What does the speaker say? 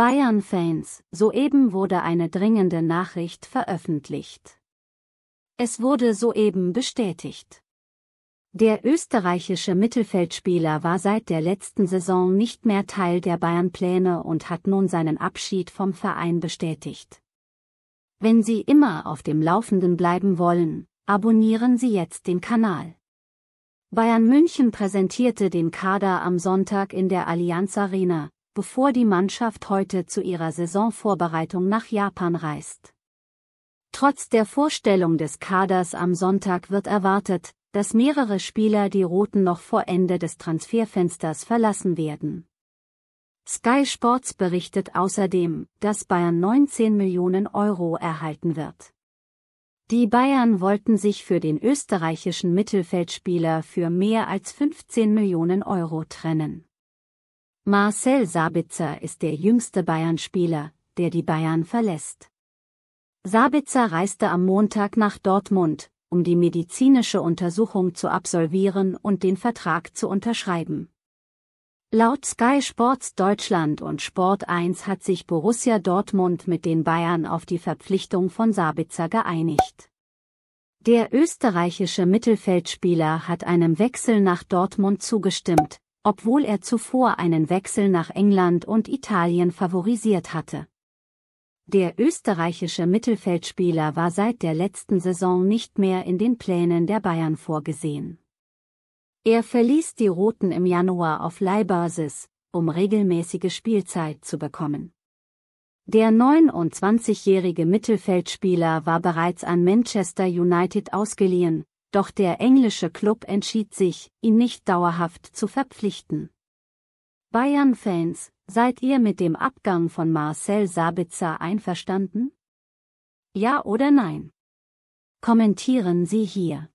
Bayern-Fans, soeben wurde eine dringende Nachricht veröffentlicht. Es wurde soeben bestätigt. Der österreichische Mittelfeldspieler war seit der letzten Saison nicht mehr Teil der Bayern-Pläne und hat nun seinen Abschied vom Verein bestätigt. Wenn Sie immer auf dem Laufenden bleiben wollen, abonnieren Sie jetzt den Kanal. Bayern München präsentierte den Kader am Sonntag in der Allianz Arena, bevor die Mannschaft heute zu ihrer Saisonvorbereitung nach Japan reist. Trotz der Vorstellung des Kaders am Sonntag wird erwartet, dass mehrere Spieler die Roten noch vor Ende des Transferfensters verlassen werden. Sky Sports berichtet außerdem, dass Bayern 19 Millionen Euro erhalten wird. Die Bayern wollten sich für den österreichischen Mittelfeldspieler für mehr als 15 Millionen Euro trennen. Marcel Sabitzer ist der jüngste Bayern-Spieler, der die Bayern verlässt. Sabitzer reiste am Montag nach Dortmund, um die medizinische Untersuchung zu absolvieren und den Vertrag zu unterschreiben. Laut Sky Sports Deutschland und Sport 1 hat sich Borussia Dortmund mit den Bayern auf die Verpflichtung von Sabitzer geeinigt. Der österreichische Mittelfeldspieler hat einem Wechsel nach Dortmund zugestimmt, obwohl er zuvor einen Wechsel nach England und Italien favorisiert hatte. Der österreichische Mittelfeldspieler war seit der letzten Saison nicht mehr in den Plänen der Bayern vorgesehen. Er verließ die Roten im Januar auf Leihbasis, um regelmäßige Spielzeit zu bekommen. Der 29-jährige Mittelfeldspieler war bereits an Manchester United ausgeliehen, doch der englische Club entschied sich, ihn nicht dauerhaft zu verpflichten. Bayern-Fans, seid ihr mit dem Abgang von Marcel Sabitzer einverstanden? Ja oder nein? Kommentieren Sie hier.